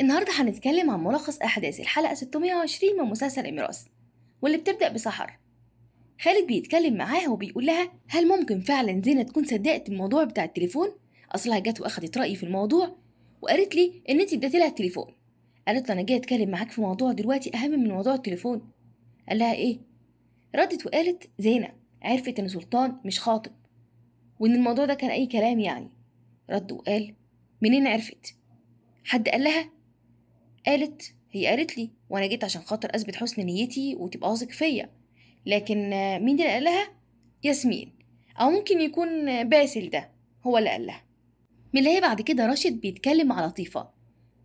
النهاردة هنتكلم عن ملخص أحداث الحلقة 620 من مسلسل اميراس واللي بتبدأ بسحر خالد بيتكلم معاها وبيقول لها هل ممكن فعلا زينة تكون صدقت الموضوع بتاع التليفون أصلها جت وأخدت رأيي في الموضوع وقالت لي إن أنت اديتي لها التليفون قالت له أنا جاية أتكلم معاك في موضوع دلوقتي أهم من موضوع التليفون قال لها إيه ردت وقالت زينة عرفت إن سلطان مش خاطب وإن الموضوع ده كان أي كلام يعني رد وقال منين عرفت حد قال لها قالت هي قالت لي وانا جيت عشان خاطر اثبت حسن نيتي وتبقى واثق فيا لكن مين اللي قالها ياسمين او ممكن يكون باسل ده هو اللي قالها من اللي هي بعد كده راشد بيتكلم مع لطيفه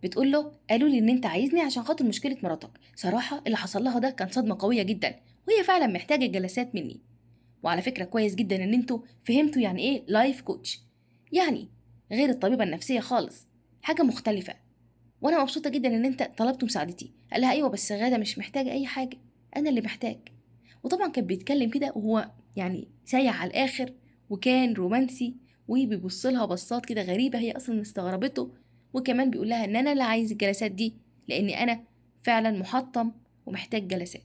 بتقول له قالوا لي ان انت عايزني عشان خاطر مشكله مراتك صراحه اللي حصل لها ده كان صدمه قويه جدا وهي فعلا محتاجه جلسات مني وعلى فكره كويس جدا ان انتوا فهمتوا يعني ايه لايف كوتش يعني غير الطبيبه النفسيه خالص حاجه مختلفه وانا مبسوطه جدا ان انت طلبت مساعدتي قال لها ايوه بس غاده مش محتاجه اي حاجه انا اللي محتاج وطبعا كان بيتكلم كده وهو يعني سايع على الاخر وكان رومانسي وبيبص لها بصات كده غريبه هي اصلا استغربته وكمان بيقول لها ان انا اللي عايز الجلسات دي لان انا فعلا محطم ومحتاج جلسات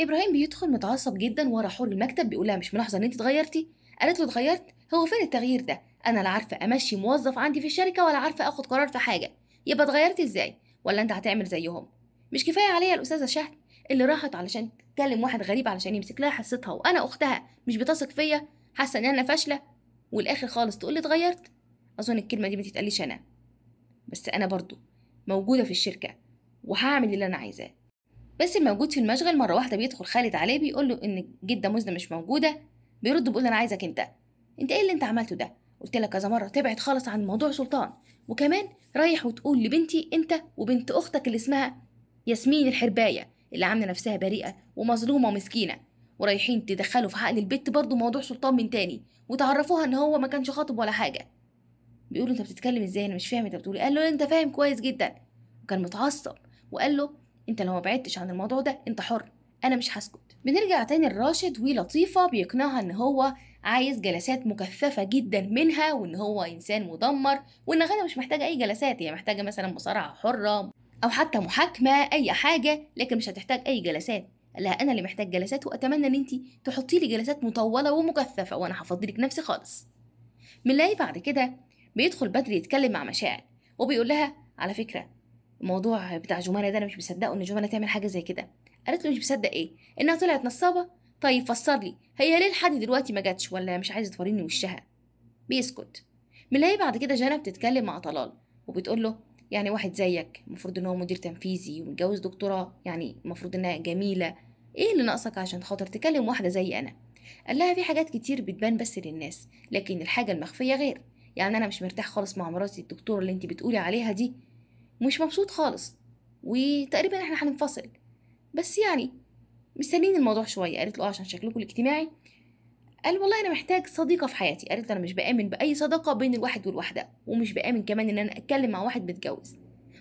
ابراهيم بيدخل متعصب جدا ورا حور المكتب بيقول لها مش ملاحظه ان انت اتغيرتي قالت له اتغيرت هو فين التغيير ده انا لا عارفه امشي موظف عندي في الشركه ولا عارفه اخد قرار في حاجه يبقى اتغيرت ازاي ولا انت هتعمل زيهم مش كفايه عليا الاستاذه شهد اللي راحت علشان تكلم واحد غريب علشان يمسك لها حصتها وانا اختها مش بتثق فيا حاسه ان انا فاشله والاخر خالص تقول لي اتغيرت اظن الكلمه دي ما تتقاليش انا بس انا برضو موجوده في الشركه وهعمل اللي انا عايزاه بس الموجود في المشغل مره واحده بيدخل خالد عليه بيقول له ان جده مزنه مش موجوده بيرد بيقول انا عايزك انت انت ايه اللي انت عملته ده قلت لك كذا مره تبعد خالص عن موضوع سلطان وكمان رايح وتقول لبنتي انت وبنت اختك اللي اسمها ياسمين الحربايه اللي عامله نفسها بريئه ومظلومه ومسكينه ورايحين تدخلوا في عقل البت برضه موضوع سلطان من تاني وتعرفوها ان هو ما كانش خاطب ولا حاجه بيقول انت بتتكلم ازاي انا مش فاهم انت بتقول إيه؟ قال له انت فاهم كويس جدا وكان متعصب وقال له انت لو ما بعدتش عن الموضوع ده انت حر انا مش هسكت بنرجع تاني لراشد ولطيفه بيقنعها ان هو عايز جلسات مكثفة جدا منها وإن هو إنسان مدمر وإن غدا مش محتاجة أي جلسات هي محتاجة مثلا مصارعة حرة أو حتى محاكمة أي حاجة لكن مش هتحتاج أي جلسات لا أنا اللي محتاج جلسات وأتمنى إن أنت تحطي لي جلسات مطولة ومكثفة وأنا هفضلك نفسي خالص ملاي بعد كده بيدخل بدري يتكلم مع مشاعر وبيقول لها على فكرة الموضوع بتاع جمانة ده أنا مش مصدقه إن جمانة تعمل حاجة زي كده قالت له مش مصدق إيه إنها طلعت نصابة طيب فسر لي هي ليه لحد دلوقتي ما جاتش ولا مش عايزه توريني وشها بيسكت بنلاقي بعد كده جنى بتتكلم مع طلال وبتقول له يعني واحد زيك المفروض ان هو مدير تنفيذي ومتجوز دكتوراه يعني المفروض انها جميله ايه اللي ناقصك عشان خاطر تكلم واحده زي انا قال لها في حاجات كتير بتبان بس للناس لكن الحاجه المخفيه غير يعني انا مش مرتاح خالص مع مراتي الدكتوره اللي انت بتقولي عليها دي ومش مبسوط خالص وتقريبا احنا هننفصل بس يعني مستنيين الموضوع شويه قالت له اه عشان شكلكم الاجتماعي قال والله انا محتاج صديقه في حياتي قالت له انا مش بامن باي صداقه بين الواحد والواحده ومش بامن كمان ان انا اتكلم مع واحد متجوز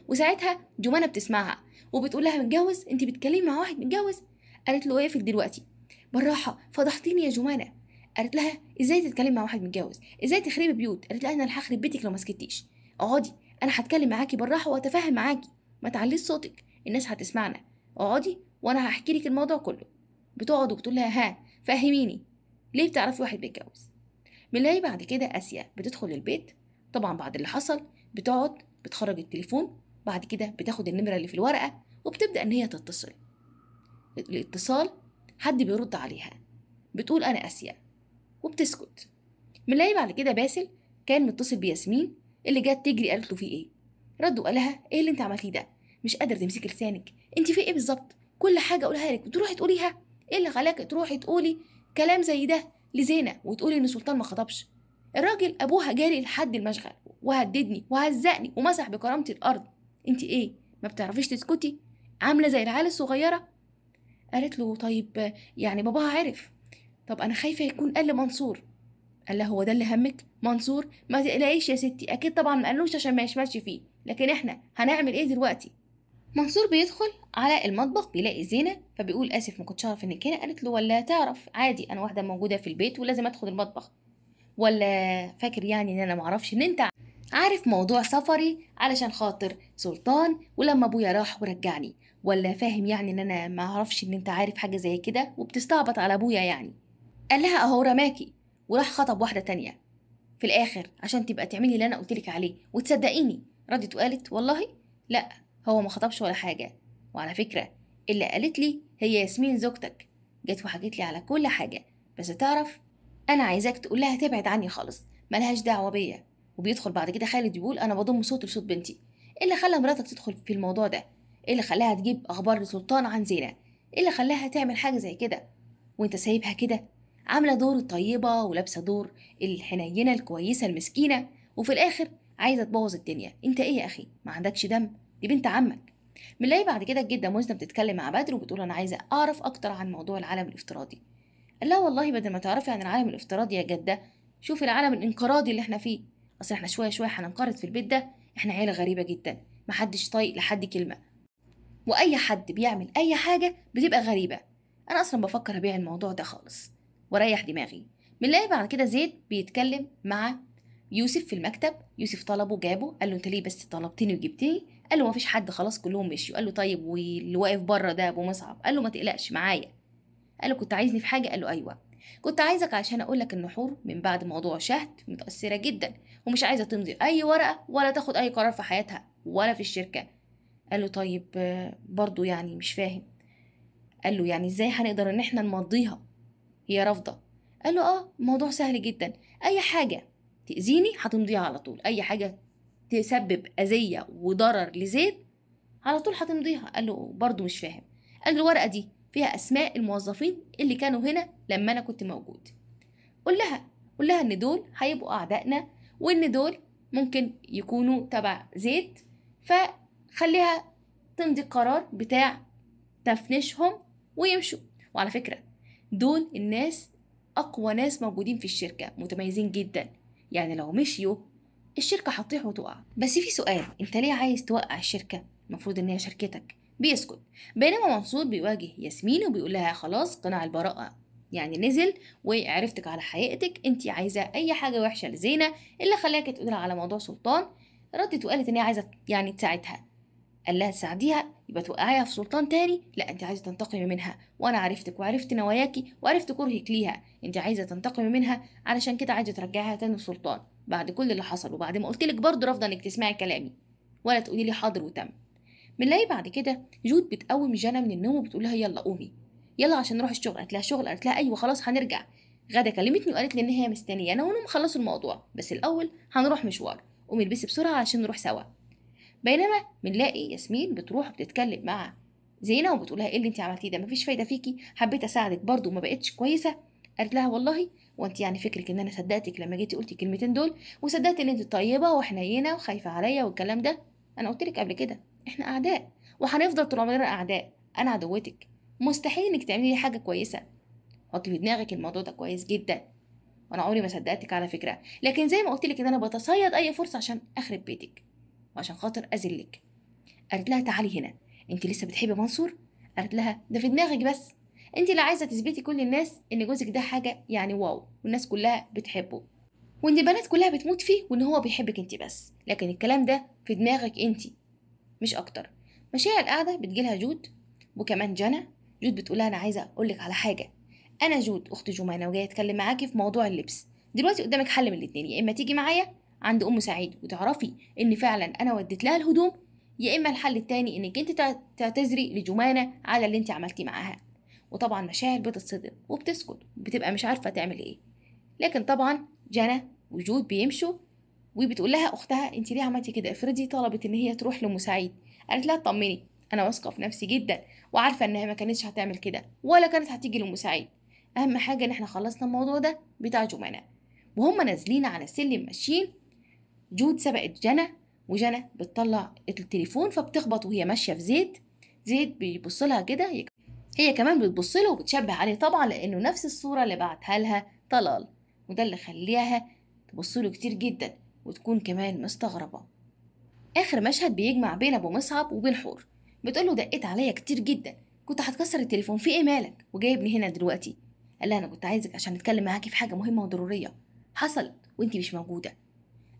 وساعتها جمانه بتسمعها وبتقول لها متجوز انت بتتكلمي مع واحد متجوز قالت له اقفل دلوقتي بالراحه فضحتيني يا جمانه قالت لها ازاي تتكلمي مع واحد متجوز ازاي تخربي بيوت قالت لها انا هخرب بيتك لو ما سكتيش اقعدي انا هتكلم معاكي بالراحه واتفاهم معاكي ما تعليش صوتك الناس هتسمعنا اقعدي وانا هحكي لك الموضوع كله بتقعد وبتقول لها ها فهميني ليه بتعرفي واحد بيتجوز بنلاقي بعد كده اسيا بتدخل البيت طبعا بعد اللي حصل بتقعد بتخرج التليفون بعد كده بتاخد النمره اللي في الورقه وبتبدا ان هي تتصل الاتصال حد بيرد عليها بتقول انا اسيا وبتسكت بنلاقي بعد كده باسل كان متصل بياسمين اللي جت تجري قالت له في ايه رد وقالها ايه اللي انت عملتيه ده مش قادر تمسكي لسانك انت في ايه بالظبط كل حاجه اقولها لك بتروحي تقوليها ايه اللي خلاك تروحي تقولي كلام زي ده لزينه وتقولي ان سلطان ما خطبش الراجل ابوها جاري لحد المشغل وهددني وهزقني ومسح بكرامتي الارض انت ايه ما بتعرفيش تسكتي عامله زي العيال الصغيره قالت له طيب يعني باباها عرف طب انا خايفه يكون قال لمنصور قال لها هو ده اللي همك منصور ما تقلقيش يا ستي اكيد طبعا ما قالوش عشان ما يشملش فيه لكن احنا هنعمل ايه دلوقتي منصور بيدخل على المطبخ بيلاقي زينة فبيقول آسف ما كنتش أعرف إنك هنا قالت له ولا تعرف عادي أنا واحدة موجودة في البيت ولازم أدخل المطبخ ولا فاكر يعني إن أنا معرفش إن أنت عارف موضوع سفري علشان خاطر سلطان ولما أبويا راح ورجعني ولا فاهم يعني إن أنا معرفش إن أنت عارف حاجة زي كده وبتستعبط على أبويا يعني قال لها أهو رماكي وراح خطب واحدة تانية في الآخر عشان تبقى تعملي اللي أنا قلتلك عليه وتصدقيني ردت وقالت والله لأ هو ما خطبش ولا حاجه وعلى فكره اللي قالت لي هي ياسمين زوجتك جت وحكيت لي على كل حاجه بس تعرف انا عايزاك تقول لها تبعد عني خالص ملهاش دعوه بيا وبيدخل بعد كده خالد يقول انا بضم صوتي لصوت بنتي ايه اللي خلى مراتك تدخل في الموضوع ده ايه اللي خلاها تجيب اخبار لسلطان عن زينه ايه اللي خلاها تعمل حاجه زي كده وانت سايبها كده عامله دور الطيبه ولابسه دور الحنينه الكويسه المسكينه وفي الاخر عايزه تبوظ الدنيا انت ايه يا اخي ما عندكش دم دي بنت عمك بنلاقي بعد كده الجدة مزنة بتتكلم مع بدر وبتقول أنا عايزة أعرف أكتر عن موضوع العالم الافتراضي قال لها والله بدل ما تعرفي عن العالم الافتراضي يا جدة شوفي العالم الانقراضي اللي احنا فيه أصل احنا شوية شوية هننقرض في البيت ده احنا عيلة غريبة جدا محدش طايق لحد كلمة وأي حد بيعمل أي حاجة بتبقى غريبة أنا أصلا بفكر أبيع الموضوع ده خالص وأريح دماغي بنلاقي بعد كده زيد بيتكلم مع يوسف في المكتب يوسف طلبه جابه قال له انت ليه بس طلبتني وجبتني قال له ما فيش حد خلاص كلهم مشيوا قال له طيب واللي واقف بره ده ابو مصعب قال له ما تقلقش معايا قال له كنت عايزني في حاجه قال له ايوه كنت عايزك عشان اقول لك النحور من بعد موضوع شهد متاثره جدا ومش عايزه تمضي اي ورقه ولا تاخد اي قرار في حياتها ولا في الشركه قال له طيب برضو يعني مش فاهم قال له يعني ازاي هنقدر ان احنا نمضيها هي رافضه قال له اه الموضوع سهل جدا اي حاجه تأذيني هتمضيها على طول أي حاجة تسبب أذية وضرر لزيد على طول هتمضيها قال له برضه مش فاهم قال له الورقة دي فيها أسماء الموظفين اللي كانوا هنا لما أنا كنت موجود قل لها قل لها إن دول هيبقوا أعدائنا وإن دول ممكن يكونوا تبع زيد فخليها تمضي القرار بتاع تفنشهم ويمشوا وعلى فكرة دول الناس أقوى ناس موجودين في الشركة متميزين جدا يعني لو مشيوا الشركة هتطيح وتقع بس في سؤال انت ليه عايز توقع الشركة المفروض ان هي شركتك بيسكت بينما منصور بيواجه ياسمين وبيقول لها خلاص قناع البراءة يعني نزل وعرفتك على حقيقتك انت عايزة اي حاجة وحشة لزينة اللي خلاك تقدر على موضوع سلطان ردت وقالت ان هي عايزة يعني تساعدها قال لها تساعديها يبقى توقعيها في سلطان تاني لا انت عايزه تنتقمي منها وانا عرفتك وعرفت نواياكي وعرفت كرهك ليها انت عايزه تنتقمي منها علشان كده عايزه ترجعيها تاني لسلطان بعد كل اللي حصل وبعد ما قلت لك برضه رافضه انك تسمعي كلامي ولا تقولي لي حاضر وتم بنلاقي بعد كده جود بتقوم جنى من النوم وبتقول لها يلا قومي يلا عشان نروح الشغل قالت لها شغل قالت لها ايوه خلاص هنرجع غدا كلمتني وقالت لي ان هي مستنيه انا ونوم خلصوا الموضوع بس الاول هنروح مشوار قومي البسي بسرعه عشان نروح سوا بينما بنلاقي ياسمين بتروح بتتكلم مع زينة وبتقولها ايه اللي انت عملتيه ده مفيش فايدة فيكي حبيت اساعدك برضو وما بقتش كويسة قالت لها والله وانت يعني فكرك ان انا صدقتك لما جيتي قلتي الكلمتين دول وصدقت ان انت طيبة وحنينة وخايفة عليا والكلام ده انا قلت لك قبل كده احنا اعداء وهنفضل طول عمرنا اعداء انا عدوتك مستحيل انك تعملي لي حاجة كويسة حطي في دماغك الموضوع ده كويس جدا وانا عمري ما صدقتك على فكرة لكن زي ما قلت لك ان انا بتصيد اي فرصة عشان اخرب بيتك عشان خاطر اذلك قالت لها تعالي هنا انت لسه بتحبي منصور قالت لها ده في دماغك بس انت لا عايزه تثبتي كل الناس ان جوزك ده حاجه يعني واو والناس كلها بتحبه وان البنات كلها بتموت فيه وان هو بيحبك انت بس لكن الكلام ده في دماغك انت مش اكتر مشاعر القعده بتجيلها جود وكمان جنى جود بتقولها انا عايزه اقولك على حاجه انا جود اخت جمانه وجايه اتكلم معاكي في موضوع اللبس دلوقتي قدامك حل من الاتنين يا اما تيجي معايا عند ام سعيد وتعرفي ان فعلا انا وديت لها الهدوم يا اما الحل التاني انك انت تعتذري لجمانه على اللي انت عملتي معاها وطبعا مشاعر بتتصدم وبتسكت وبتبقى مش عارفه تعمل ايه لكن طبعا جنى وجود بيمشوا وبتقول لها اختها انت ليه عملتي كده افرضي طلبت ان هي تروح سعيد قالت لها اطمني انا واثقه في نفسي جدا وعارفه انها ما كانتش هتعمل كده ولا كانت هتيجي سعيد اهم حاجه ان احنا خلصنا الموضوع ده بتاع جمانه وهم نازلين على السلم ماشيين جود سبقت جنى وجنى بتطلع التليفون فبتخبط وهي ماشيه في زيد زيد بيبص لها كده هي كمان بتبص له وبتشبه عليه طبعا لانه نفس الصوره اللي بعتها لها طلال وده اللي خليها تبص له كتير جدا وتكون كمان مستغربه اخر مشهد بيجمع بين ابو مصعب وبين حور بتقول له دقيت عليا كتير جدا كنت هتكسر التليفون في ايه مالك وجايبني هنا دلوقتي قال لها انا كنت عايزك عشان اتكلم معاكي في حاجه مهمه وضروريه حصلت وانتي مش موجوده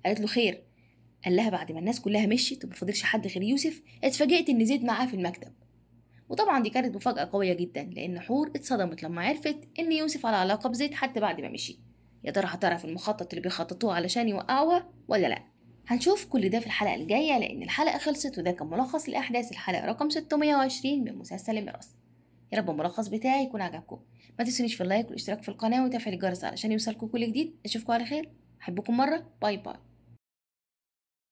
قالت له خير قال لها بعد ما الناس كلها مشيت وما فاضلش حد غير يوسف اتفاجئت ان زيد معاه في المكتب وطبعا دي كانت مفاجأة قوية جدا لأن حور اتصدمت لما عرفت إن يوسف على علاقة بزيد حتى بعد ما مشي يا ترى هتعرف المخطط اللي بيخططوه علشان يوقعوها ولا لأ هنشوف كل ده في الحلقة الجاية لأن الحلقة خلصت وده كان ملخص لأحداث الحلقة رقم 620 من مسلسل الميراث يا رب الملخص بتاعي يكون عجبكم ما تنسونيش في اللايك والاشتراك في القناة وتفعيل الجرس علشان يوصلكم كل جديد أشوفكم على خير أحبكم مرة باي باي